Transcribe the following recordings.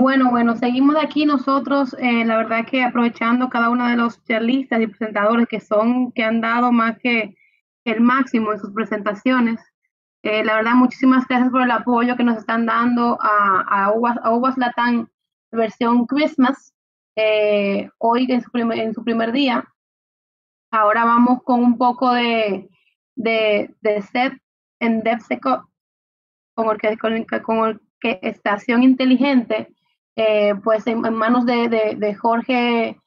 Bueno, bueno, seguimos de aquí nosotros, eh, la verdad que aprovechando cada uno de los charlistas y presentadores que son, que han dado más que el máximo en sus presentaciones. Eh, la verdad, muchísimas gracias por el apoyo que nos están dando a, a, Uvas, versión Christmas, eh, hoy en su, primer, día. Ahora vamos con un poco de, de, de set en DevSecOps, con, orque, con, con inteligente eh, pues en, manos de, Jorge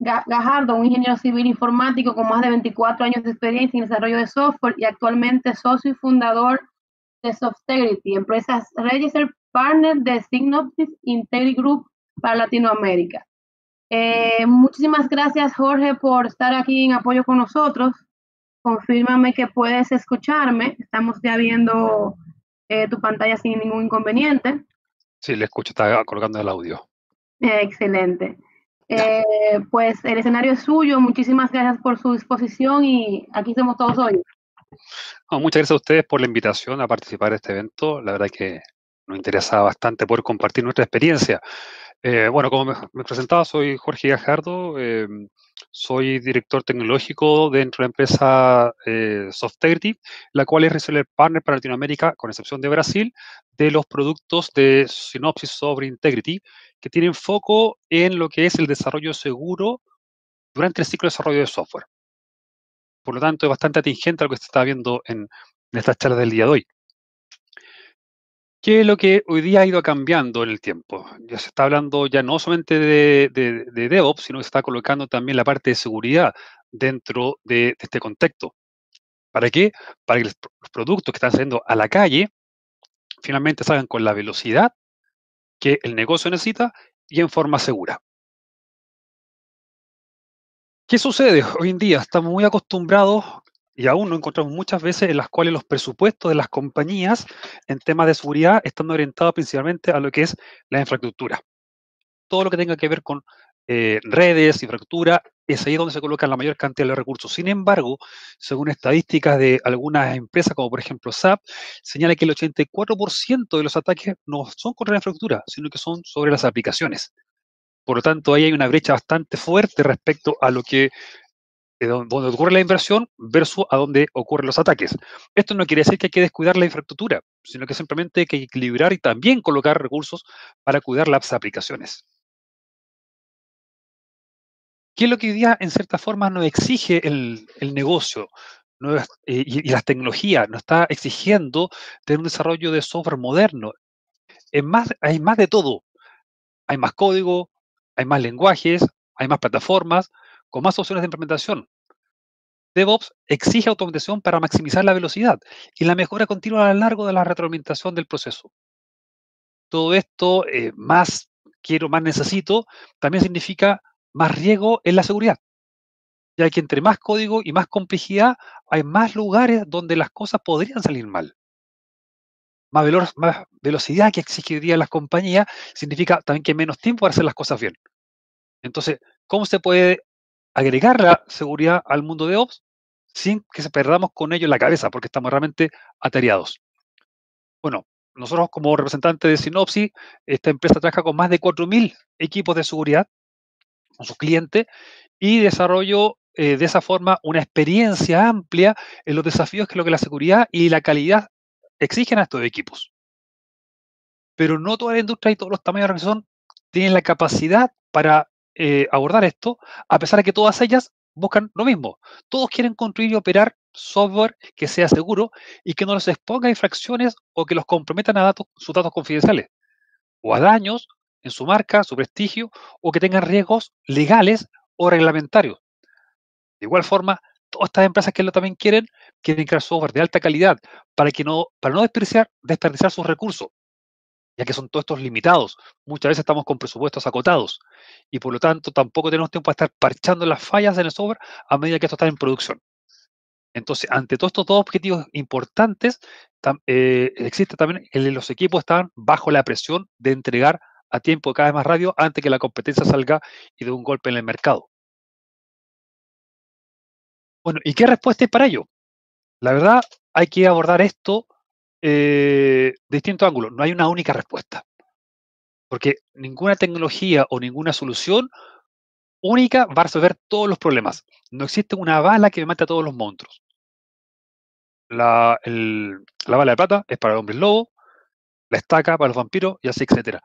Gajardo, un ingeniero civil informático con más de 24 años de experiencia en desarrollo de software y actualmente socio y fundador de Softegrity, empresa register partner de Synopsis Integrity Group para Latinoamérica. Eh, muchísimas gracias Jorge por estar aquí en apoyo con nosotros. Confírmame que puedes escucharme. Estamos ya viendo eh, tu pantalla sin ningún inconveniente. Sí, le escucho, está colocando el audio. excelente. Eh, pues el escenario es suyo, muchísimas gracias por su disposición y aquí estamos todos hoy. muchas gracias a ustedes por la invitación a participar en este evento. La verdad que nos interesa bastante poder compartir nuestra experiencia. Eh, bueno, como me, presentaba, soy Jorge Gajardo, eh, soy director tecnológico dentro de la empresa eh, la cual es reseller partner para Latinoamérica, con excepción de Brasil, de los productos de Synopsis sobre Integrity, que tienen foco en lo que es el desarrollo seguro durante el ciclo de desarrollo de software. Por lo tanto, es bastante atingente a lo que se está viendo en, esta charla del día de hoy. ¿Qué es lo que hoy día ha ido cambiando en el tiempo? Ya se está hablando ya no solamente de, de, DevOps, sino que se está colocando también la parte de seguridad dentro de, de este contexto. ¿Para qué? Para que los productos que están saliendo a la calle finalmente salgan con la velocidad que el negocio necesita y en forma segura. ¿Qué sucede? Hoy en día estamos muy acostumbrados y aún nos encontramos muchas veces en las cuales los presupuestos de las compañías en temas de seguridad están orientados principalmente a lo que es la infraestructura. Todo lo que tenga que ver con eh, redes, infraestructura, es ahí donde se colocan la mayor cantidad de recursos. Sin embargo, según estadísticas de algunas empresas, como por ejemplo SAP, señala que el 84% de los ataques no son contra la infraestructura, sino que son sobre las aplicaciones. Por lo tanto, ahí hay una brecha bastante fuerte respecto a lo que donde ocurre la inversión versus a donde ocurren los ataques. Esto no quiere decir que hay que descuidar la infraestructura, sino que simplemente hay que equilibrar y también colocar recursos para cuidar las aplicaciones. ¿Qué es lo que hoy día, en cierta forma, nos exige el, negocio eh, y, las tecnologías? Nos está exigiendo tener un desarrollo de software moderno. más, hay más de todo. Hay más código, hay más lenguajes, hay más plataformas, con más opciones de implementación. DevOps exige automatización para maximizar la velocidad y la mejora continua a lo largo de la retroalimentación del proceso. Todo esto, eh, más quiero, más necesito, también significa más riesgo en la seguridad. Ya que entre más código y más complejidad, hay más lugares donde las cosas podrían salir mal. Más, más velocidad que exigiría las compañías significa también que menos tiempo para hacer las cosas bien. Entonces, ¿cómo se puede agregar la seguridad al mundo de Ops sin que se perdamos con ello en la cabeza, porque estamos realmente atareados? Bueno, nosotros como representantes de Sinopsis, esta empresa trabaja con más de 4.000 equipos de seguridad con su cliente y desarrollo eh, de esa forma una experiencia amplia en los desafíos que lo que la seguridad y la calidad exigen a estos equipos. Pero no toda la industria y todos los tamaños de organización tienen la capacidad para eh, abordar esto, a pesar de que todas ellas buscan lo mismo. Todos quieren construir y operar software que sea seguro y que no los exponga a infracciones o que los comprometan a datos, sus datos confidenciales o a daños en su marca, su prestigio, o que tengan riesgos legales o reglamentarios. De igual forma, todas estas empresas que lo también quieren, quieren crear software de alta calidad para, que no, para no desperdiciar, desperdiciar sus recursos, ya que son todos estos limitados. Muchas veces estamos con presupuestos acotados y por lo tanto tampoco tenemos tiempo para estar parchando las fallas en el software a medida que esto está en producción. Entonces, ante todos estos dos objetivos importantes, eh, existe también el, de los equipos están bajo la presión de entregar a tiempo cada vez más radio antes que la competencia salga y dé un golpe en el mercado. Bueno, ¿y qué respuesta es para ello? La verdad, hay que abordar esto eh, de distintos ángulos. No hay una única respuesta. Porque ninguna tecnología o ninguna solución única va a resolver todos los problemas. No existe una bala que me mate a todos los monstruos. La, bala de plata es para el hombre lobo, la estaca para los vampiros y así, etcétera.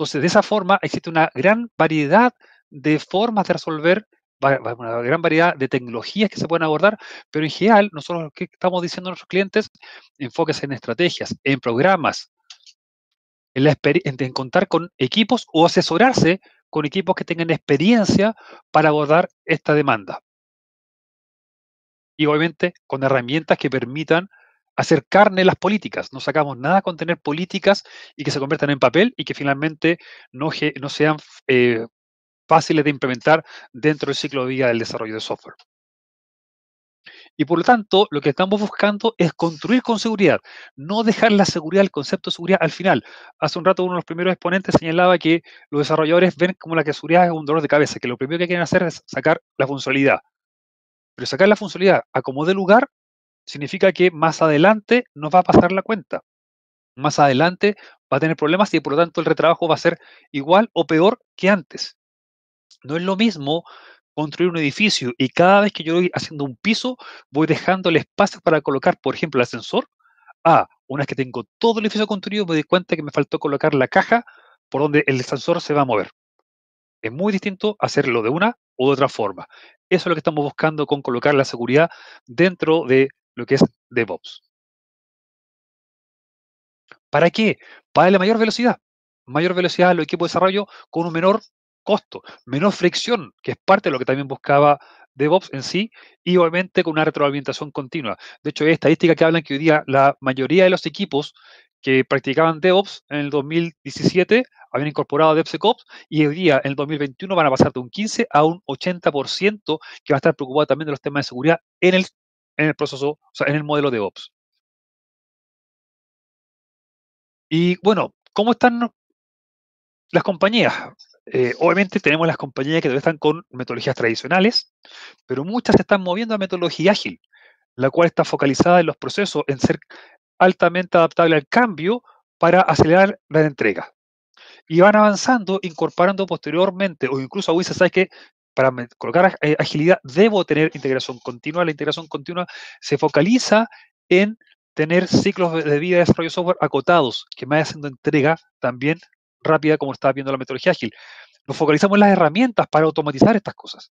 Entonces, de esa forma existe una gran variedad de formas de resolver, una gran variedad de tecnologías que se pueden abordar, pero en general, nosotros lo que estamos diciendo a nuestros clientes, enfoques en estrategias, en programas, en, en contar con equipos o asesorarse con equipos que tengan experiencia para abordar esta demanda. Igualmente con herramientas que permitan hacer carne las políticas. No sacamos nada con tener políticas y que se conviertan en papel y que finalmente no, no sean eh, fáciles de implementar dentro del ciclo de vida del desarrollo de software. Y por lo tanto, lo que estamos buscando es construir con seguridad, no dejar la seguridad, el concepto de seguridad al final. Hace un rato uno de los primeros exponentes señalaba que los desarrolladores ven como la que seguridad es un dolor de cabeza, que lo primero que quieren hacer es sacar la funcionalidad. Pero sacar la funcionalidad a como dé lugar significa que más adelante nos va a pasar la cuenta. Más adelante va a tener problemas y por lo tanto el retrabajo va a ser igual o peor que antes. No es lo mismo construir un edificio y cada vez que yo voy haciendo un piso, voy dejando el espacio para colocar, por ejemplo, el ascensor. Ah, una vez que tengo todo el edificio construido, me di cuenta que me faltó colocar la caja por donde el ascensor se va a mover. Es muy distinto hacerlo de una u otra forma. Eso es lo que estamos buscando con colocar la seguridad dentro de lo que es DevOps. ¿Para qué? Para la mayor velocidad. Mayor velocidad a equipo equipos de desarrollo con un menor costo, menor fricción, que es parte de lo que también buscaba DevOps en sí, y obviamente con una retroalimentación continua. De hecho, hay estadísticas que hablan que hoy día la mayoría de los equipos que practicaban DevOps en el 2017 habían incorporado DevSecOps y hoy día, en el 2021, van a pasar de un 15 a un 80% que va a estar preocupado también de los temas de seguridad en el en el proceso, o sea, en el modelo de Ops. Y bueno, ¿cómo están las compañías? Eh, obviamente tenemos las compañías que todavía están con metodologías tradicionales, pero muchas se están moviendo a metodología ágil, la cual está focalizada en los procesos, en ser altamente adaptable al cambio para acelerar la entrega. Y van avanzando, incorporando posteriormente, o incluso a veces, ¿sabes que para colocar eh, agilidad debo tener integración continua. La integración continua se focaliza en tener ciclos de vida de desarrollo de software acotados, que me vaya haciendo entrega también rápida, como está viendo la metodología ágil. Nos focalizamos en las herramientas para automatizar estas cosas.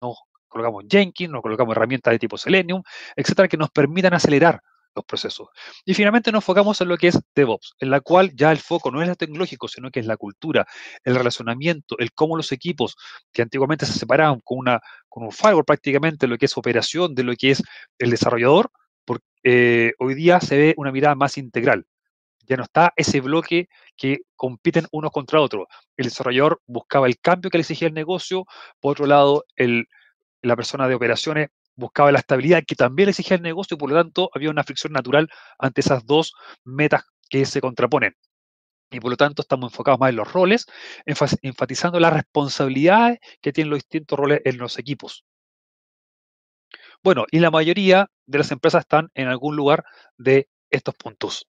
Nos colocamos Jenkins, nos colocamos herramientas de tipo Selenium, etcétera, que nos permitan acelerar los procesos. Y finalmente nos enfocamos en lo que es DevOps, en la cual ya el foco no es el tecnológico, sino que es la cultura, el relacionamiento, el cómo los equipos que antiguamente se separaban con, una, con un firewall prácticamente, lo que es operación, de lo que es el desarrollador, porque, eh, hoy día se ve una mirada más integral. Ya no está ese bloque que compiten unos contra otros. El desarrollador buscaba el cambio que le exigía el negocio, por otro lado, el, la persona de operaciones buscaba la estabilidad que también le exigía el negocio y por lo tanto había una fricción natural ante esas dos metas que se contraponen. Y por lo tanto estamos enfocados más en los roles, enfatizando las responsabilidades que tienen los distintos roles en los equipos. Bueno, y la mayoría de las empresas están en algún lugar de estos puntos.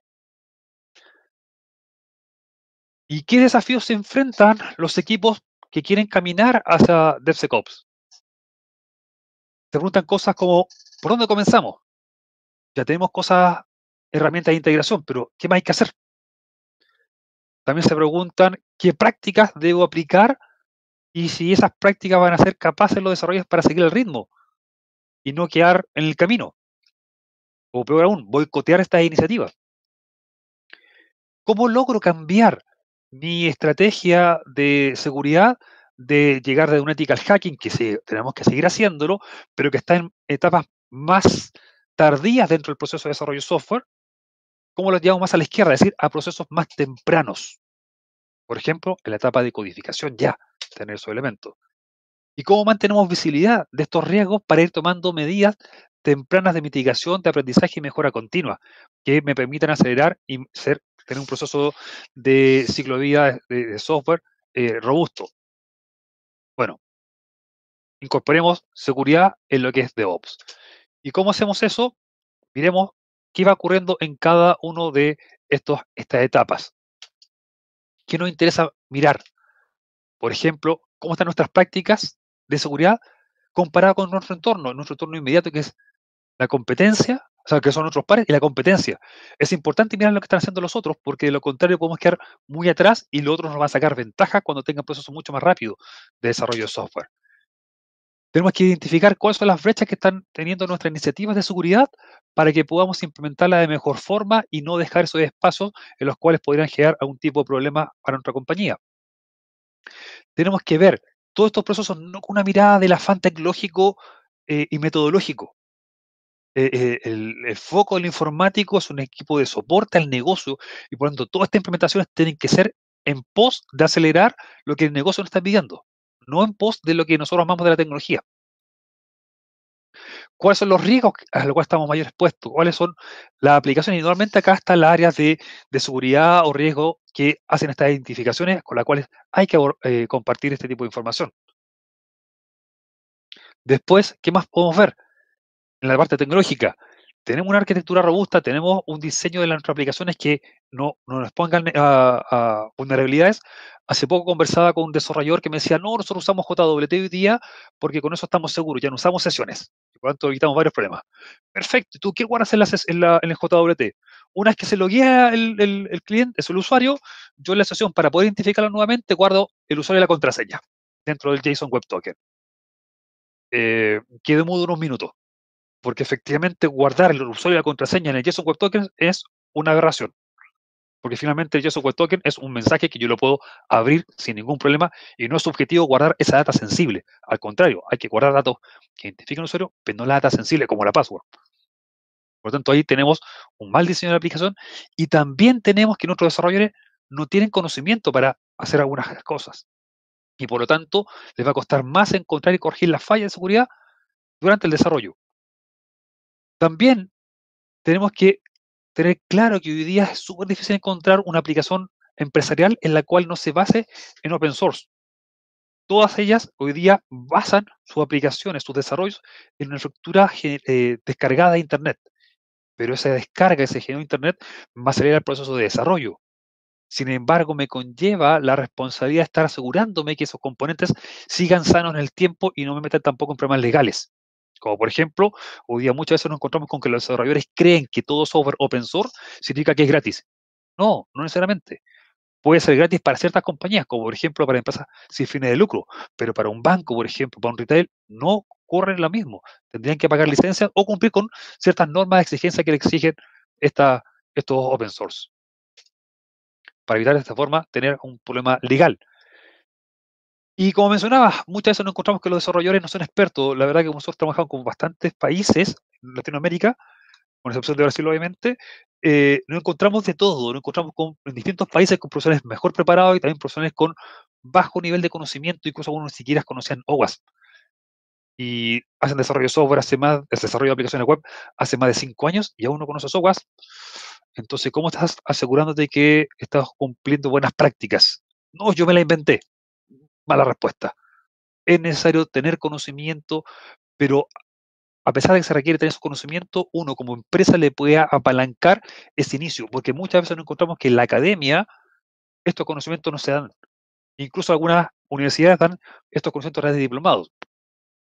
¿Y qué desafíos se enfrentan los equipos que quieren caminar hacia DevSecOps? preguntan cosas como, ¿por dónde comenzamos? Ya tenemos cosas, herramientas de integración, pero ¿qué más hay que hacer? También se preguntan qué prácticas debo aplicar y si esas prácticas van a ser capaces los desarrollos para seguir el ritmo y no quedar en el camino. O peor aún, boicotear estas iniciativas. ¿Cómo logro cambiar mi estrategia de seguridad de llegar de un al hacking, que se, tenemos que seguir haciéndolo, pero que está en etapas más tardías dentro del proceso de desarrollo software, ¿cómo lo llevamos más a la izquierda, es decir, a procesos más tempranos. Por ejemplo, en la etapa de codificación ya, tener su elemento. ¿Y cómo mantenemos visibilidad de estos riesgos para ir tomando medidas tempranas de mitigación, de aprendizaje y mejora continua, que me permitan acelerar y tener un proceso de ciclo de vida software eh, robusto? Bueno, incorporemos seguridad en lo que es DevOps. ¿Y cómo hacemos eso? Miremos qué va ocurriendo en cada uno de estas etapas. ¿Qué nos interesa mirar? Por ejemplo, cómo están nuestras prácticas de seguridad comparadas con nuestro entorno, nuestro entorno inmediato que es la competencia o sea, que son otros pares, y la competencia. Es importante mirar lo que están haciendo los otros, porque de lo contrario podemos quedar muy atrás y los otros nos van a sacar ventaja cuando tengan procesos mucho más rápidos de desarrollo de software. Tenemos que identificar cuáles son las brechas que están teniendo nuestras iniciativas de seguridad para que podamos implementarlas de mejor forma y no dejar esos espacios en los cuales podrían generar algún tipo de problema para nuestra compañía. Tenemos que ver todos estos procesos no con una mirada del afán tecnológico eh, y metodológico, eh, eh, el, foco del informático es un equipo de soporte al negocio y por lo tanto todas estas implementaciones tienen que ser en pos de acelerar lo que el negocio nos está pidiendo, no en pos de lo que nosotros amamos de la tecnología. ¿Cuáles son los riesgos a los cuales estamos mayor expuestos? ¿Cuáles son las aplicaciones? Y normalmente acá está las área de, seguridad o riesgo que hacen estas identificaciones con las cuales hay que eh, compartir este tipo de información. Después, ¿qué más podemos ver? en la parte tecnológica. Tenemos una arquitectura robusta, tenemos un diseño de nuestras aplicaciones que no, no nos pongan a, vulnerabilidades. Hace poco conversaba con un desarrollador que me decía, no, nosotros usamos JWT hoy día porque con eso estamos seguros, ya no usamos sesiones. Por lo tanto, evitamos varios problemas. Perfecto, ¿tú qué guardas en, la, en, el JWT? Una vez que se lo guía el, el cliente, es el usuario, yo en la sesión, para poder identificarlo nuevamente, guardo el usuario y la contraseña dentro del JSON Web Token. Eh, unos minutos porque efectivamente guardar el usuario y la contraseña en el JSON Web Token es una aberración. Porque finalmente el JSON Web Token es un mensaje que yo lo puedo abrir sin ningún problema y no es objetivo guardar esa data sensible. Al contrario, hay que guardar datos que identifiquen al usuario, pero no la data sensible como la password. Por lo tanto, ahí tenemos un mal diseño de la aplicación y también tenemos que nuestros desarrolladores no tienen conocimiento para hacer algunas cosas. Y por lo tanto, les va a costar más encontrar y corregir las fallas de seguridad durante el desarrollo. También tenemos que tener claro que hoy día es súper difícil encontrar una aplicación empresarial en la cual no se base en open source. Todas ellas hoy día basan sus aplicaciones, sus desarrollos en una estructura eh, descargada de Internet. Pero esa descarga ese genio de Internet va a salir al proceso de desarrollo. Sin embargo, me conlleva la responsabilidad de estar asegurándome que esos componentes sigan sanos en el tiempo y no me metan tampoco en problemas legales. Como por ejemplo, hoy día muchas veces nos encontramos con que los desarrolladores creen que todo software open source significa que es gratis. No, no necesariamente. Puede ser gratis para ciertas compañías, como por ejemplo para empresas sin fines de lucro, pero para un banco, por ejemplo, para un retail, no ocurre lo mismo. Tendrían que pagar licencias o cumplir con ciertas normas de exigencia que le exigen esta, estos open source. Para evitar de esta forma tener un problema legal y como mencionabas, muchas veces nos encontramos que los desarrolladores no son expertos. La verdad que nosotros trabajamos con bastantes países en Latinoamérica, con excepción de Brasil obviamente, eh, nos encontramos de todo, nos encontramos con, en distintos países con profesionales mejor preparados y también profesionales con bajo nivel de conocimiento Incluso algunos ni siquiera conocían OWASP. Y hacen desarrollo de software, hace más, desarrollo de aplicaciones web hace más de cinco años y aún no conoces OWASP. Entonces, ¿cómo estás asegurándote que estás cumpliendo buenas prácticas? No, yo me la inventé mala respuesta. Es necesario tener conocimiento, pero a pesar de que se requiere tener esos conocimientos, uno como empresa le puede apalancar ese inicio, porque muchas veces nos encontramos que en la academia estos conocimientos no se dan. Incluso algunas universidades dan estos conocimientos a través de diplomados,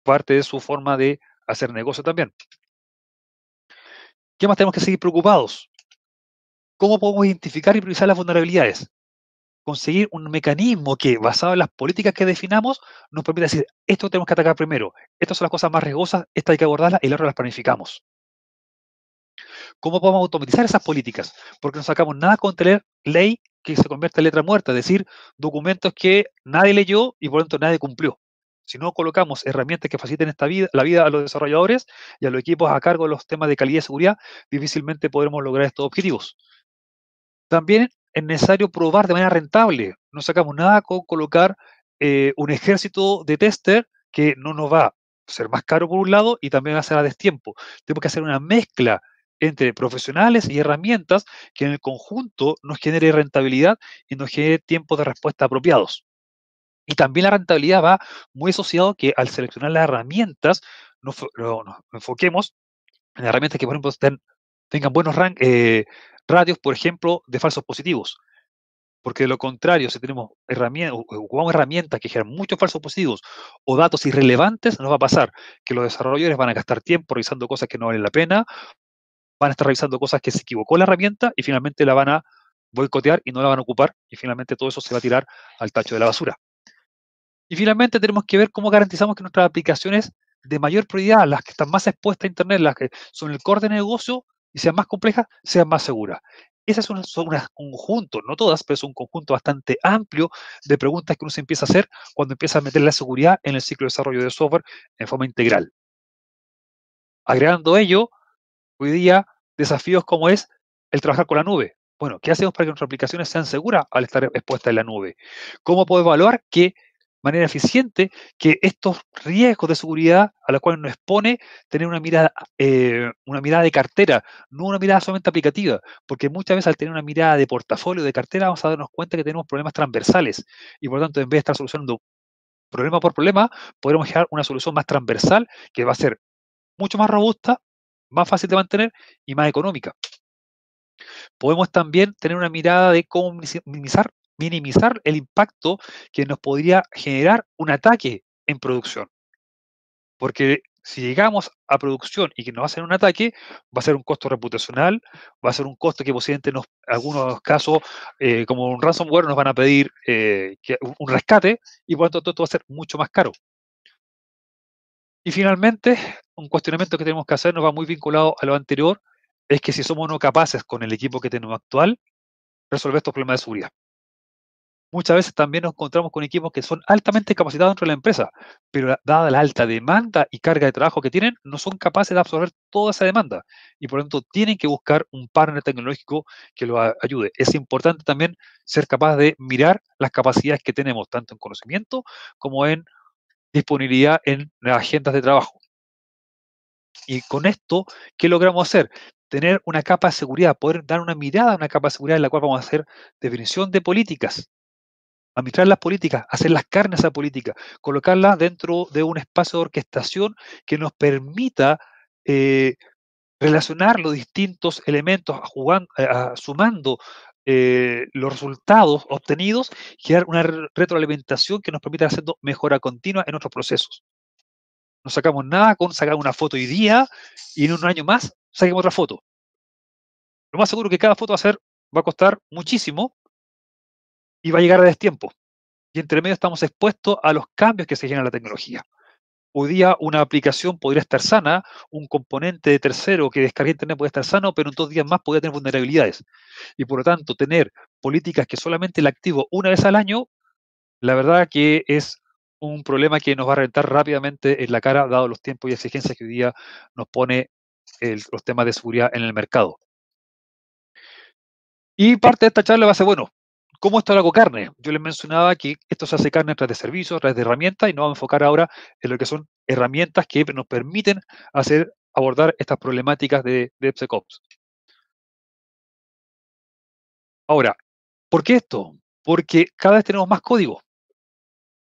parte de su forma de hacer negocio también. ¿Qué más tenemos que seguir preocupados? ¿Cómo podemos identificar y priorizar las vulnerabilidades? conseguir un mecanismo que, basado en las políticas que definamos, nos permita decir, esto tenemos que atacar primero, estas son las cosas más riesgosas, estas hay que abordarlas y luego las planificamos. ¿Cómo podemos automatizar esas políticas? Porque no sacamos nada con tener ley que se convierta en letra muerta, es decir, documentos que nadie leyó y por lo tanto nadie cumplió. Si no colocamos herramientas que faciliten esta vida, la vida a los desarrolladores y a los equipos a cargo de los temas de calidad y seguridad, difícilmente podremos lograr estos objetivos. También es necesario probar de manera rentable. No sacamos nada con colocar eh, un ejército de tester que no nos va a ser más caro por un lado y también va a ser a destiempo. Tenemos que hacer una mezcla entre profesionales y herramientas que en el conjunto nos genere rentabilidad y nos genere tiempos de respuesta apropiados. Y también la rentabilidad va muy asociado que al seleccionar las herramientas nos, enfoquemos en herramientas que, por ejemplo, tengan buenos rangos. Eh, radios, por ejemplo, de falsos positivos. Porque de lo contrario, si tenemos herramientas, ocupamos herramientas que generan muchos falsos positivos o datos irrelevantes, nos va a pasar que los desarrolladores van a gastar tiempo revisando cosas que no valen la pena, van a estar revisando cosas que se equivocó la herramienta y finalmente la van a boicotear y no la van a ocupar y finalmente todo eso se va a tirar al tacho de la basura. Y finalmente tenemos que ver cómo garantizamos que nuestras aplicaciones de mayor prioridad, las que están más expuestas a Internet, las que son el core de negocio, y sean más complejas, sean más seguras. Esas son, son un conjunto, no todas, pero es un conjunto bastante amplio de preguntas que uno se empieza a hacer cuando empieza a meter la seguridad en el ciclo de desarrollo de software en forma integral. Agregando ello, hoy día desafíos como es el trabajar con la nube. Bueno, ¿qué hacemos para que nuestras aplicaciones sean seguras al estar expuestas en la nube? ¿Cómo puedo evaluar que manera eficiente que estos riesgos de seguridad a los cuales nos expone tener una mirada, eh, una mirada de cartera, no una mirada solamente aplicativa, porque muchas veces al tener una mirada de portafolio, de cartera, vamos a darnos cuenta que tenemos problemas transversales y por lo tanto en vez de estar solucionando problema por problema, podremos generar una solución más transversal que va a ser mucho más robusta, más fácil de mantener y más económica. Podemos también tener una mirada de cómo minimizar minimizar el impacto que nos podría generar un ataque en producción. Porque si llegamos a producción y que nos hacen un ataque, va a ser un costo reputacional, va a ser un costo que posiblemente nos, en algunos casos, eh, como un ransomware, nos van a pedir eh, que, un rescate y por lo tanto esto va a ser mucho más caro. Y finalmente, un cuestionamiento que tenemos que hacer nos va muy vinculado a lo anterior, es que si somos no capaces con el equipo que tenemos actual, resolver estos problemas de seguridad muchas veces también nos encontramos con equipos que son altamente capacitados dentro de la empresa, pero dada la alta demanda y carga de trabajo que tienen, no son capaces de absorber toda esa demanda y por lo tanto tienen que buscar un partner tecnológico que los ayude. Es importante también ser capaz de mirar las capacidades que tenemos, tanto en conocimiento como en disponibilidad en las agendas de trabajo. Y con esto, ¿qué logramos hacer? Tener una capa de seguridad, poder dar una mirada a una capa de seguridad en la cual vamos a hacer definición de políticas, administrar las políticas, hacer las carnes a esa política, colocarla dentro de un espacio de orquestación que nos permita eh, relacionar los distintos elementos, eh, sumando eh, los resultados obtenidos, crear una retroalimentación que nos permita hacer mejora continua en otros procesos. No sacamos nada con sacar una foto hoy día y en un año más saquemos otra foto. Lo más seguro que cada foto va a, va a costar muchísimo y va a llegar a destiempo. Y entre medio estamos expuestos a los cambios que se generan la tecnología. Hoy día una aplicación podría estar sana, un componente de tercero que descargue internet puede estar sano, pero en dos días más podría tener vulnerabilidades. Y por lo tanto, tener políticas que solamente la activo una vez al año, la verdad que es un problema que nos va a reventar rápidamente en la cara, dado los tiempos y exigencias que hoy día nos pone los temas de seguridad en el mercado. Y parte de esta charla va a ser, bueno, ¿Cómo está la carne? Yo les mencionaba que esto se hace carne a través de servicios, a través de herramientas, y nos vamos a enfocar ahora en lo que son herramientas que nos permiten hacer, abordar estas problemáticas de, de Ahora, ¿por qué esto? Porque cada vez tenemos más código.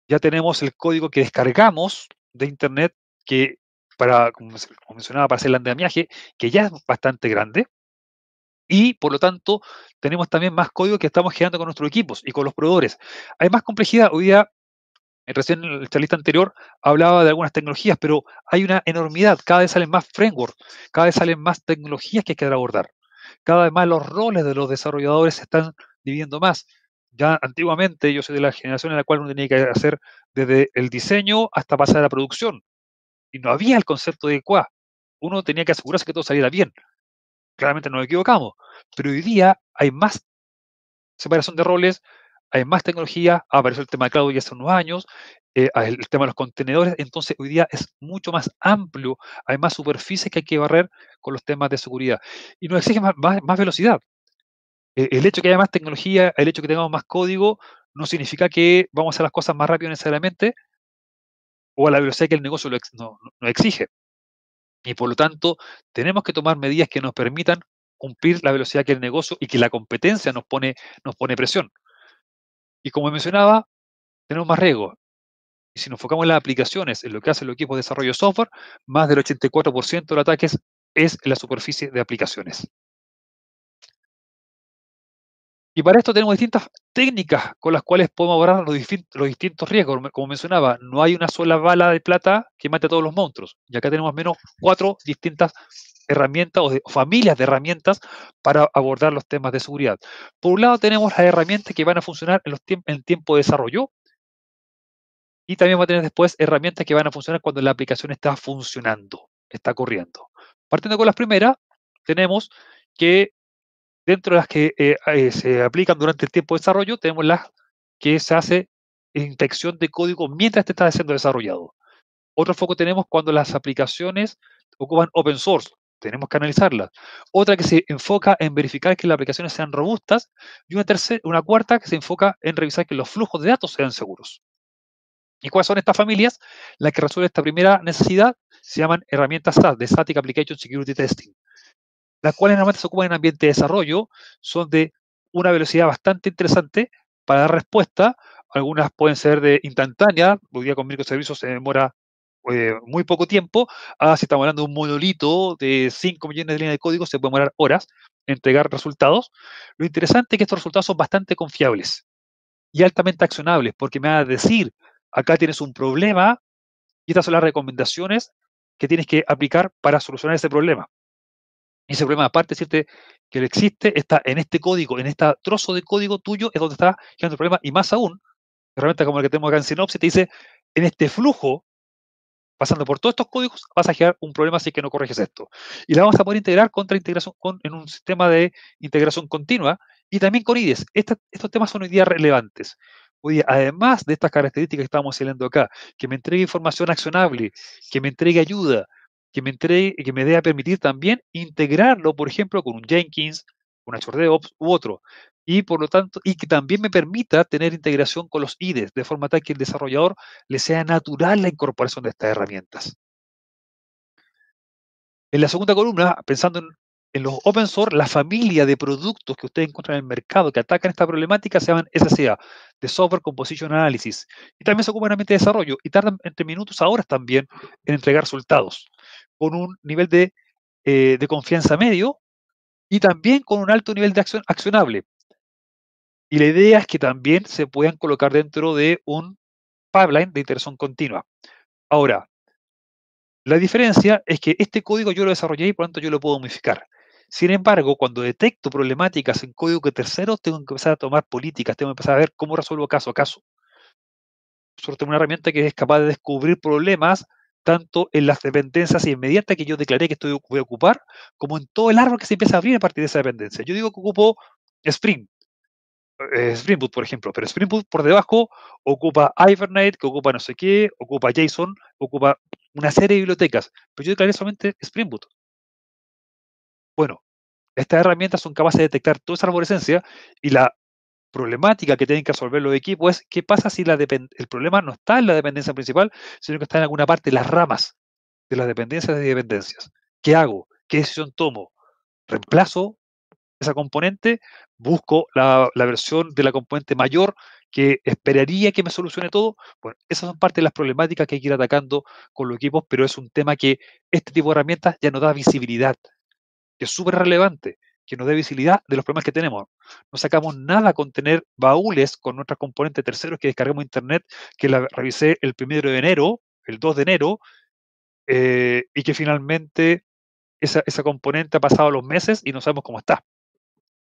Ya tenemos el código que descargamos de Internet, que para, como mencionaba, para hacer el andamiaje, que ya es bastante grande. Y por lo tanto, tenemos también más código que estamos generando con nuestros equipos y con los proveedores. Hay más complejidad. Hoy día, eh, recién en el charlista anterior, hablaba de algunas tecnologías, pero hay una enormidad. Cada vez salen más frameworks, cada vez salen más tecnologías que hay que abordar. Cada vez más los roles de los desarrolladores se están dividiendo más. Ya antiguamente, yo soy de la generación en la cual uno tenía que hacer desde el diseño hasta pasar a la producción. Y no había el concepto de QA. Uno tenía que asegurarse que todo saliera bien claramente nos equivocamos, pero hoy día hay más separación de roles, hay más tecnología, apareció el tema de cloud ya hace unos años, eh, el tema de los contenedores, entonces hoy día es mucho más amplio, hay más superficies que hay que barrer con los temas de seguridad. Y nos exige más, velocidad. E, el hecho que haya más tecnología, el hecho que tengamos más código, no significa que vamos a hacer las cosas más rápido necesariamente o a la velocidad que el negocio lo no exige. Y por lo tanto, tenemos que tomar medidas que nos permitan cumplir la velocidad que el negocio y que la competencia nos pone, nos pone presión. Y como mencionaba, tenemos más riesgo. Y si nos enfocamos en las aplicaciones, en lo que hacen los equipos de desarrollo de software, más del 84% de los ataques es en la superficie de aplicaciones. Y para esto tenemos distintas técnicas con las cuales podemos abordar los, distintos riesgos. Como mencionaba, no hay una sola bala de plata que mate a todos los monstruos. Y acá tenemos al menos cuatro distintas herramientas o, familias de herramientas para abordar los temas de seguridad. Por un lado tenemos las herramientas que van a funcionar en, los tiempo de desarrollo, y también va a tener después herramientas que van a funcionar cuando la aplicación está funcionando, está corriendo. Partiendo con las primeras, tenemos que Dentro de las que eh, eh, se aplican durante el tiempo de desarrollo, tenemos las que se hace inspección de código mientras te está siendo desarrollado. Otro foco tenemos cuando las aplicaciones ocupan open source, tenemos que analizarlas. Otra que se enfoca en verificar que las aplicaciones sean robustas. Y una, tercera, una cuarta que se enfoca en revisar que los flujos de datos sean seguros. ¿Y cuáles son estas familias? Las que resuelven esta primera necesidad se llaman herramientas SAT, de Static Application Security Testing las cuales normalmente se ocupan en ambiente de desarrollo, son de una velocidad bastante interesante para dar respuesta. Algunas pueden ser de instantánea, hoy día con microservicios se demora eh, muy poco tiempo, ah, si estamos hablando de un monolito de 5 millones de líneas de código, se puede demorar horas entregar resultados. Lo interesante es que estos resultados son bastante confiables y altamente accionables, porque me van a decir, acá tienes un problema y estas son las recomendaciones que tienes que aplicar para solucionar ese problema. Y ese problema, aparte de decirte que existe, está en este código, en este trozo de código tuyo, es donde está generando el problema. Y más aún, herramienta como el que tenemos acá en Sinopsis, te dice, en este flujo, pasando por todos estos códigos, vas a generar un problema si es que no corriges esto. Y la vamos a poder integrar contra integración con, en un sistema de integración continua y también con IDES. E estos temas son hoy día relevantes. Hoy además de estas características que estamos haciendo acá, que me entregue información accionable, que me entregue ayuda, que me, entregue, que me permitir también integrarlo, por ejemplo, con un Jenkins, un Azure DevOps u otro. Y por lo tanto, y que también me permita tener integración con los IDEs, de forma tal que el desarrollador le sea natural la incorporación de estas herramientas. En la segunda columna, pensando en, los open source, la familia de productos que ustedes encuentran en el mercado que atacan esta problemática se llaman SCA, de Software Composition Analysis. Y también se ocupan de desarrollo y tardan entre minutos a horas también en entregar resultados con un nivel eh, de, confianza medio y también con un alto nivel de acción, accionable. Y la idea es que también se puedan colocar dentro de un pipeline de interacción continua. Ahora, la diferencia es que este código yo lo desarrollé y por lo tanto yo lo puedo modificar. Sin embargo, cuando detecto problemáticas en código que terceros, tengo que empezar a tomar políticas, tengo que empezar a ver cómo resuelvo caso a caso. Sobre una herramienta que es capaz de descubrir problemas tanto en las dependencias inmediatas que yo declaré que estoy, voy a ocupar, como en todo el árbol que se empieza a abrir a partir de esa dependencia. Yo digo que ocupo Spring, eh, Spring Boot, por ejemplo, pero Spring Boot por debajo ocupa Hibernate, que ocupa no sé qué, ocupa JSON, ocupa una serie de bibliotecas, pero yo declaré solamente Spring Boot. Bueno, estas herramientas son capaces de detectar toda esa arborescencia y la problemática que tienen que resolver los equipos es qué pasa si el problema no está en la dependencia principal, sino que está en alguna parte, las ramas de las dependencias y dependencias. ¿Qué hago? ¿Qué decisión tomo? ¿Reemplazo esa componente? ¿Busco la, versión de la componente mayor que esperaría que me solucione todo? Bueno, esas son parte de las problemáticas que hay que ir atacando con los equipos, pero es un tema que este tipo de herramientas ya nos da visibilidad, que es súper relevante que nos dé visibilidad de los problemas que tenemos. No sacamos nada con tener baúles con nuestras componente terceros que descargamos internet, que la revisé el primero de enero, el 2 de enero, eh, y que finalmente esa, esa componente ha pasado los meses y no sabemos cómo está.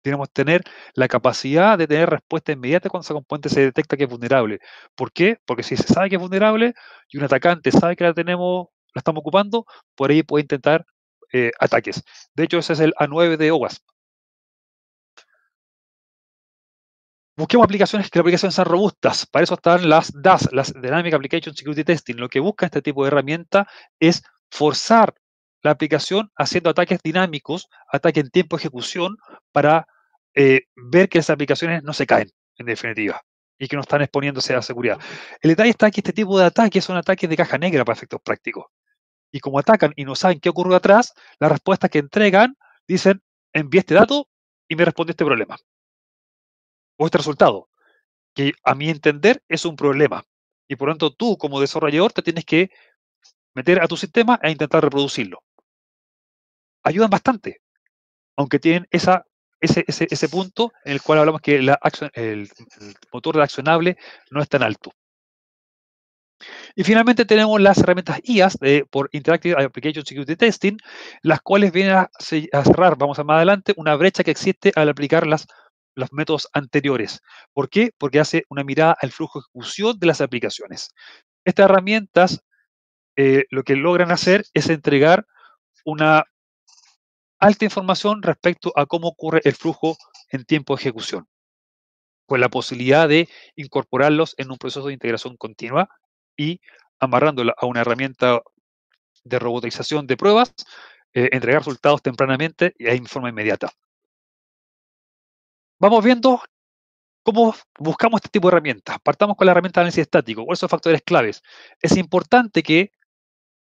Tenemos que tener la capacidad de tener respuesta inmediata cuando esa componente se detecta que es vulnerable. ¿Por qué? Porque si se sabe que es vulnerable y un atacante sabe que la tenemos, la estamos ocupando, por ahí puede intentar eh, ataques. De hecho, ese es el A9 de OWASP. Busquemos aplicaciones que las aplicaciones sean robustas. Para eso están las DAS, las Dynamic Application Security Testing. Lo que busca este tipo de herramienta es forzar la aplicación haciendo ataques dinámicos, ataques en tiempo de ejecución, para eh, ver que las aplicaciones no se caen, en definitiva, y que no están exponiéndose a la seguridad. El detalle está que este tipo de ataques son ataques de caja negra para efectos prácticos y como atacan y no saben qué ocurrió atrás, la respuesta que entregan dicen, envié este dato y me responde este problema. O este resultado, que a mi entender es un problema. Y por lo tanto tú como desarrollador te tienes que meter a tu sistema e intentar reproducirlo. Ayudan bastante, aunque tienen esa, ese, punto en el cual hablamos que la el, motor reaccionable no es tan alto. Y finalmente tenemos las herramientas IAS por Interactive Application Security Testing, las cuales vienen a, cerrar, vamos a más adelante, una brecha que existe al aplicar las los métodos anteriores. ¿Por qué? Porque hace una mirada al flujo de ejecución de las aplicaciones. Estas herramientas eh, lo que logran hacer es entregar una alta información respecto a cómo ocurre el flujo en tiempo de ejecución, con la posibilidad de incorporarlos en un proceso de integración continua y amarrándola a una herramienta de robotización de pruebas, eh, entregar resultados tempranamente y en forma inmediata. Vamos viendo cómo buscamos este tipo de herramientas. Partamos con la herramienta de análisis estático. ¿Cuáles son factores claves? Es importante que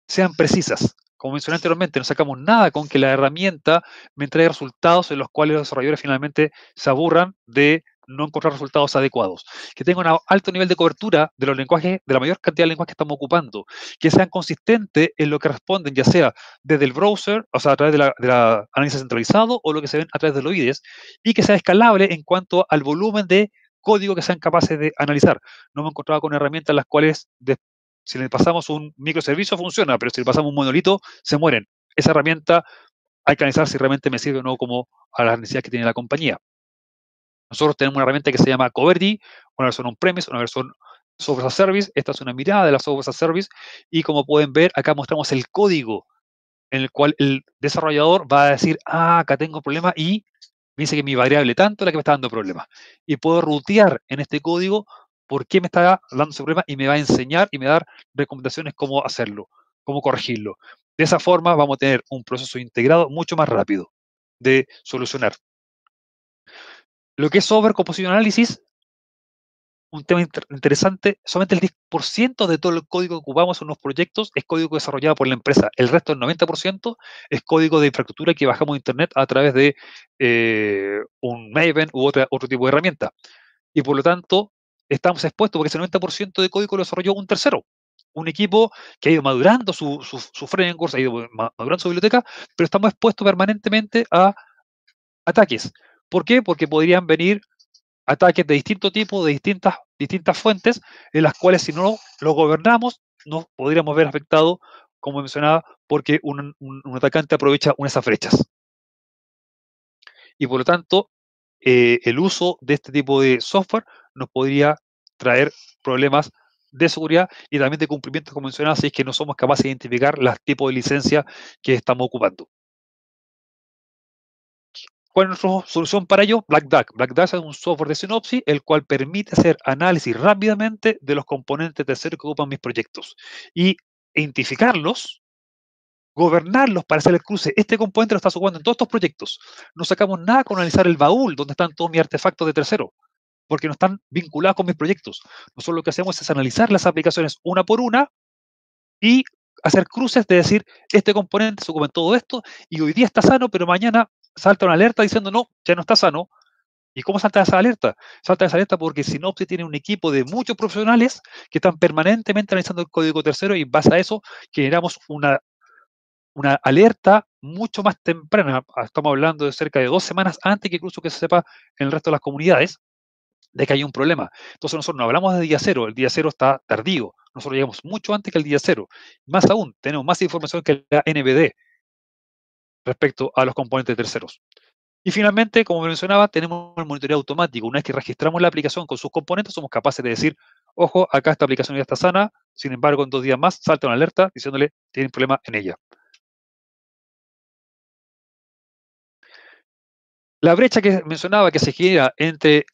sean precisas. Como mencioné anteriormente, no sacamos nada con que la herramienta me entregue resultados en los cuales los desarrolladores finalmente se aburran de no encontrar resultados adecuados, que tengan un alto nivel de cobertura de los lenguajes, de la mayor cantidad de lenguajes que estamos ocupando, que sean consistentes en lo que responden, ya sea desde el browser, o sea, a través de la, análisis centralizado o lo que se ven a través de los IDES, y que sea escalable en cuanto al volumen de código que sean capaces de analizar. No me he encontrado con herramientas las cuales si le pasamos un microservicio funciona, pero si le pasamos un monolito, se mueren. Esa herramienta hay que analizar si realmente me sirve o no como a las necesidades que tiene la compañía. Nosotros tenemos una herramienta que se llama Coverdi, una versión on-premise, una versión software as a service. Esta es una mirada de la software as a service. Y como pueden ver, acá mostramos el código en el cual el desarrollador va a decir, ah, acá tengo un problema y me dice que mi variable tanto es la que me está dando problemas. Y puedo rutear en este código por qué me está dando ese problema y me va a enseñar y me dar recomendaciones cómo hacerlo, cómo corregirlo. De esa forma vamos a tener un proceso integrado mucho más rápido de solucionar lo que es sobre composición análisis, un tema interesante, solamente el 10% de todo el código que ocupamos en los proyectos es código desarrollado por la empresa. El resto, el 90%, es código de infraestructura que bajamos de Internet a través de eh, un Maven u otro tipo de herramienta. Y por lo tanto, estamos expuestos porque ese 90% de código lo desarrolló un tercero un equipo que ha ido madurando su, su, su, framework, ha ido madurando su biblioteca, pero estamos expuestos permanentemente a ataques. ¿Por qué? Porque podrían venir ataques de distinto tipo, de distintas, distintas fuentes, en las cuales si no los gobernamos, nos podríamos ver afectados, como mencionaba, porque un, atacante aprovecha unas de Y por lo tanto, eh, el uso de este tipo de software nos podría traer problemas de seguridad y también de cumplimiento, como mencionaba, si es que no somos capaces de identificar los tipos de licencia que estamos ocupando. ¿Cuál es nuestra solución para ello? Black Duck. Black Duck es un software de sinopsis el cual permite hacer análisis rápidamente de los componentes terceros que ocupan mis proyectos y identificarlos, gobernarlos para hacer el cruce. Este componente lo está ocupando en todos estos proyectos. No sacamos nada con analizar el baúl donde están todos mis artefactos de tercero, porque no están vinculados con mis proyectos. Nosotros lo que hacemos es analizar las aplicaciones una por una y hacer cruces de decir, este componente se ocupa todo esto y hoy día está sano, pero mañana salta una alerta diciendo, no, ya no está sano. ¿Y cómo salta esa alerta? Salta esa alerta porque Sinopsis tiene un equipo de muchos profesionales que están permanentemente analizando el código tercero y en base a eso generamos una, una alerta mucho más temprana. Estamos hablando de cerca de dos semanas antes que incluso que se sepa en el resto de las comunidades de que hay un problema. Entonces nosotros no hablamos de día cero, el día cero está tardío. Nosotros llegamos mucho antes que el día cero. Más aún, tenemos más información que la NBD respecto a los componentes terceros. Y finalmente, como mencionaba, tenemos el monitoreo automático. Una vez que registramos la aplicación con sus componentes, somos capaces de decir, ojo, acá esta aplicación ya está sana, sin embargo, en dos días más salta una alerta diciéndole, tienen problema en ella. La brecha que mencionaba que se genera entre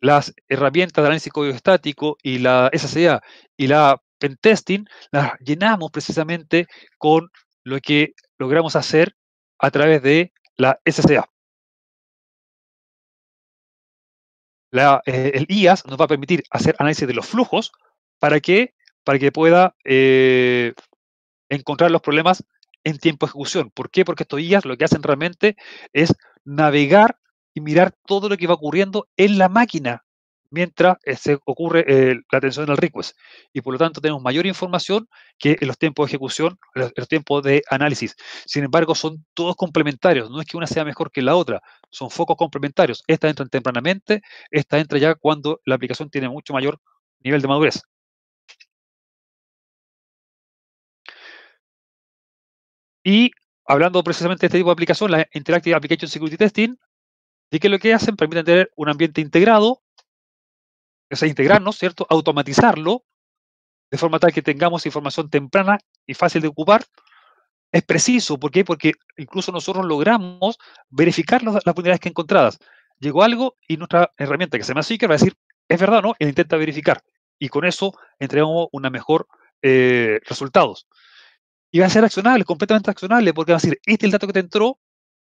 las herramientas de análisis código estático y la SCA y la pentesting, la llenamos precisamente con lo que logramos hacer a través de la SCA. Eh, el IAS nos va a permitir hacer análisis de los flujos para que, para que pueda eh, encontrar los problemas en tiempo de ejecución. ¿Por qué? Porque estos IAS lo que hacen realmente es navegar y mirar todo lo que va ocurriendo en la máquina mientras eh, se ocurre eh, la atención en el request. Y por lo tanto tenemos mayor información que en los tiempos de ejecución, en los, tiempos de análisis. Sin embargo, son todos complementarios. No es que una sea mejor que la otra. Son focos complementarios. Esta entra tempranamente, esta entra ya cuando la aplicación tiene mucho mayor nivel de madurez. Y hablando precisamente de este tipo de aplicación, la Interactive Application Security Testing, de qué lo que hacen? Permiten tener un ambiente integrado sea, integrarnos, ¿cierto? Automatizarlo de forma tal que tengamos información temprana y fácil de ocupar. Es preciso, ¿por qué? Porque incluso nosotros logramos verificar las, las que encontradas. Llegó algo y nuestra herramienta que se llama Seeker va a decir, es verdad no, él intenta verificar. Y con eso entregamos una mejor eh, resultados. Y va a ser accionable, completamente accionable, porque va a decir, este es el dato que te entró,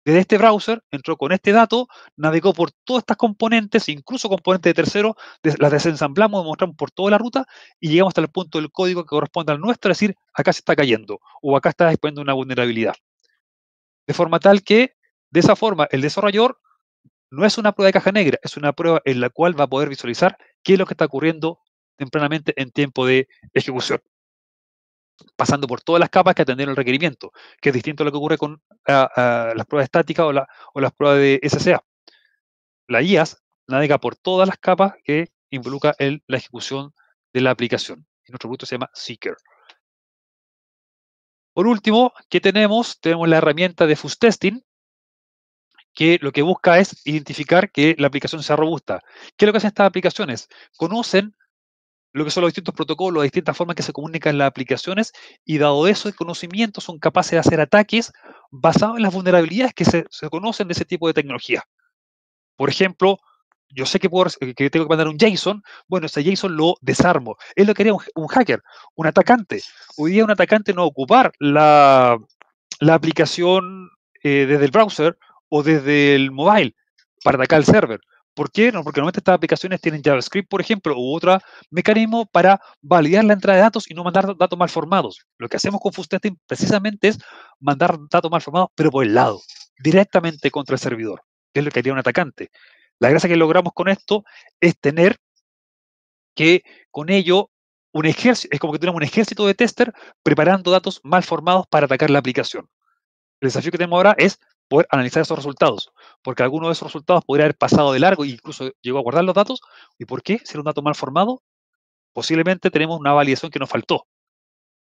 desde este browser, entró con este dato, navegó por todas estas componentes, incluso componentes de tercero, las desensamblamos, mostramos por toda la ruta y llegamos hasta el punto del código que corresponde al nuestro, es decir, acá se está cayendo o acá está exponiendo una vulnerabilidad. De forma tal que, de esa forma, el desarrollador no es una prueba de caja negra, es una prueba en la cual va a poder visualizar qué es lo que está ocurriendo tempranamente en tiempo de ejecución pasando por todas las capas que atendieron el requerimiento, que es distinto a lo que ocurre con las pruebas estáticas o, las pruebas de SCA. La IAS navega por todas las capas que involucra el, la ejecución de la aplicación. Y nuestro producto se llama Seeker. Por último, ¿qué tenemos? Tenemos la herramienta de Fuzz Testing, que lo que busca es identificar que la aplicación sea robusta. ¿Qué es lo que hacen estas aplicaciones? Conocen lo que son los distintos protocolos, las distintas formas que se comunican las aplicaciones, y dado eso, el conocimiento son capaces de hacer ataques basados en las vulnerabilidades que se, conocen de ese tipo de tecnología. Por ejemplo, yo sé que, que tengo que mandar un JSON, bueno, ese JSON lo desarmo. Él lo quería un, hacker, un atacante. Hoy día un atacante no ocupar la, aplicación eh, desde el browser o desde el mobile para atacar el server. ¿Por qué? No, porque normalmente estas aplicaciones tienen JavaScript, por ejemplo, u otro mecanismo para validar la entrada de datos y no mandar datos mal formados. Lo que hacemos con Fustesting precisamente es mandar datos mal formados, pero por el lado, directamente contra el servidor, que es lo que haría un atacante. La gracia que logramos con esto es tener que con ello un ejército, es como que tenemos un ejército de tester preparando datos mal formados para atacar la aplicación. El desafío que tenemos ahora es poder analizar esos resultados, porque alguno de esos resultados podría haber pasado de largo e incluso llegó a guardar los datos. ¿Y por qué? Si era un dato mal formado, posiblemente tenemos una validación que nos faltó.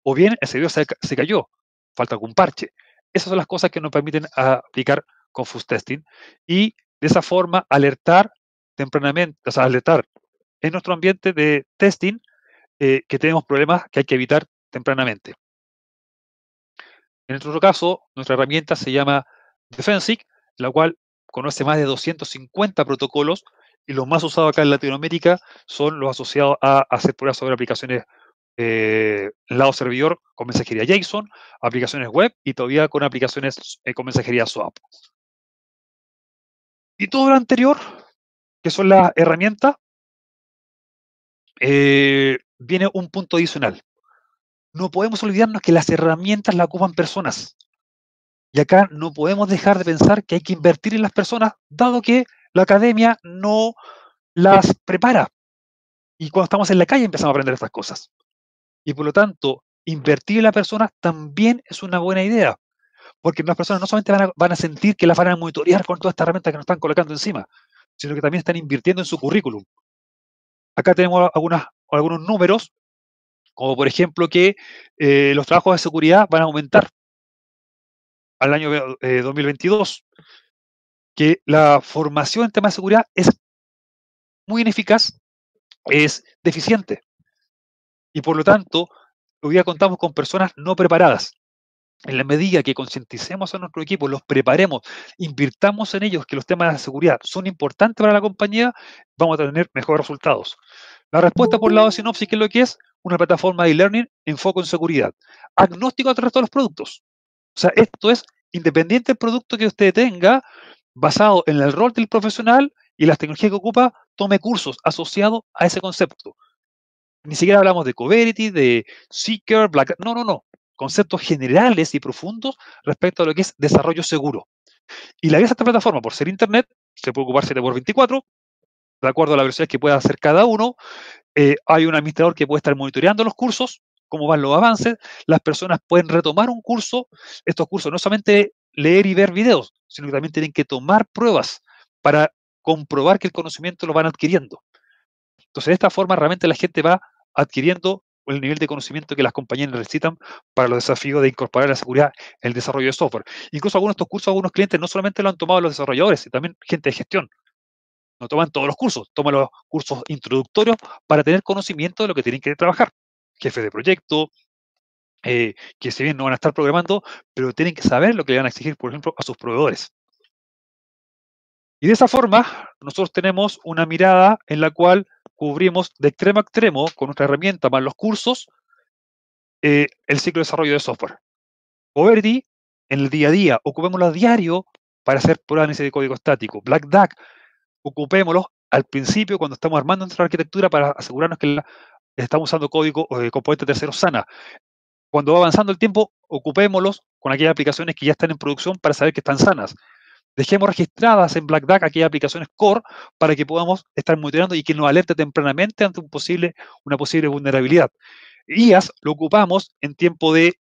O bien el servidor se, cayó, falta algún parche. Esas son las cosas que nos permiten aplicar Confus Testing y de esa forma alertar tempranamente, o sea, alertar en nuestro ambiente de testing eh, que tenemos problemas que hay que evitar tempranamente. En nuestro caso, nuestra herramienta se llama DefenSIC, la cual conoce más de 250 protocolos y los más usados acá en Latinoamérica son los asociados a hacer pruebas sobre aplicaciones eh, lado servidor con mensajería JSON, aplicaciones web y todavía con aplicaciones eh, con mensajería SWAP. Y todo lo anterior, que son las herramientas, eh, viene un punto adicional. No podemos olvidarnos que las herramientas las ocupan personas. Y acá no podemos dejar de pensar que hay que invertir en las personas, dado que la academia no las prepara. Y cuando estamos en la calle empezamos a aprender estas cosas. Y por lo tanto, invertir en las personas también es una buena idea. Porque las personas no solamente van a, sentir que las van a monitorear con todas estas herramientas que nos están colocando encima, sino que también están invirtiendo en su currículum. Acá tenemos algunas, algunos números, como por ejemplo que eh, los trabajos de seguridad van a aumentar al año 2022, eh, eh, que la formación en temas de seguridad es muy ineficaz, es deficiente. Y por lo tanto, hoy día contamos con personas no preparadas. En la medida que concienticemos a nuestro equipo, los preparemos, invirtamos en ellos que los temas de seguridad son importantes para la compañía, vamos a tener mejores resultados. La respuesta por lado de Sinopsis, que es lo que es una plataforma de e-learning en foco en seguridad, agnóstico al resto de los productos. O sea, esto es independiente del producto que usted tenga, basado en el rol del profesional y las tecnologías que ocupa, tome cursos asociados a ese concepto. Ni siquiera hablamos de Coverity, de Seeker, Black. No, no, no. Conceptos generales y profundos respecto a lo que es desarrollo seguro. Y la idea esta plataforma, por ser Internet, se puede ocupar 7x24, de acuerdo a la velocidad que pueda hacer cada uno. Eh, hay un administrador que puede estar monitoreando los cursos, cómo van los avances, las personas pueden retomar un curso. Estos cursos no solamente leer y ver videos, sino que también tienen que tomar pruebas para comprobar que el conocimiento lo van adquiriendo. Entonces, de esta forma realmente la gente va adquiriendo el nivel de conocimiento que las compañías necesitan para los desafíos de incorporar la seguridad en el desarrollo de software. Incluso algunos de estos cursos, algunos clientes no solamente lo han tomado los desarrolladores, sino también gente de gestión. No toman todos los cursos, toman los cursos introductorios para tener conocimiento de lo que tienen que trabajar. Jefe de proyecto, eh, que si bien no van a estar programando, pero tienen que saber lo que le van a exigir, por ejemplo, a sus proveedores. Y de esa forma, nosotros tenemos una mirada en la cual cubrimos de extremo a extremo con nuestra herramienta más los cursos eh, el ciclo de desarrollo de software. Overdi, en el día a día, ocupémoslo a diario para hacer pruebas de código estático. Black Duck, ocupémoslo al principio cuando estamos armando nuestra arquitectura para asegurarnos que la estamos usando código de eh, componentes sana. Cuando va avanzando el tiempo, ocupémoslos con aquellas aplicaciones que ya están en producción para saber que están sanas. Dejemos registradas en Black Duck aquellas aplicaciones core para que podamos estar monitoreando y que nos alerte tempranamente ante posible, una posible vulnerabilidad. IAS lo ocupamos en tiempo de,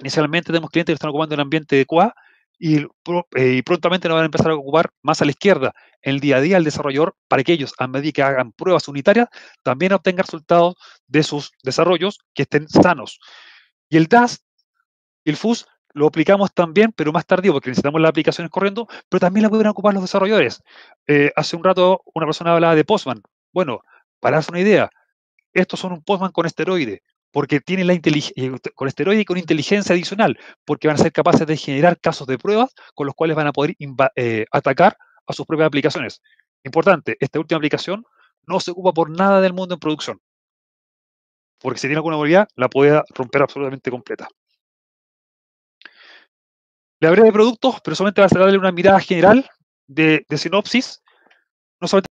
inicialmente tenemos clientes que están ocupando el ambiente de QA eh, y, prontamente nos van a empezar a ocupar más a la izquierda el día a día el desarrollador para que ellos, a medida que hagan pruebas unitarias, también obtengan resultados de sus desarrollos que estén sanos. Y el DAS, el FUS, lo aplicamos también, pero más tardío, porque necesitamos las aplicaciones corriendo, pero también la pueden ocupar los desarrolladores. Eh, hace un rato una persona hablaba de Postman. Bueno, para darse una idea, estos son un Postman con esteroide porque tienen la inteligencia, eh, colesterol y con inteligencia adicional, porque van a ser capaces de generar casos de pruebas con los cuales van a poder eh, atacar a sus propias aplicaciones. Importante, esta última aplicación no se ocupa por nada del mundo en producción, porque si tiene alguna movilidad, la puede romper absolutamente completa. Le hablé de productos, pero solamente va a darle una mirada general de, de sinopsis, no solamente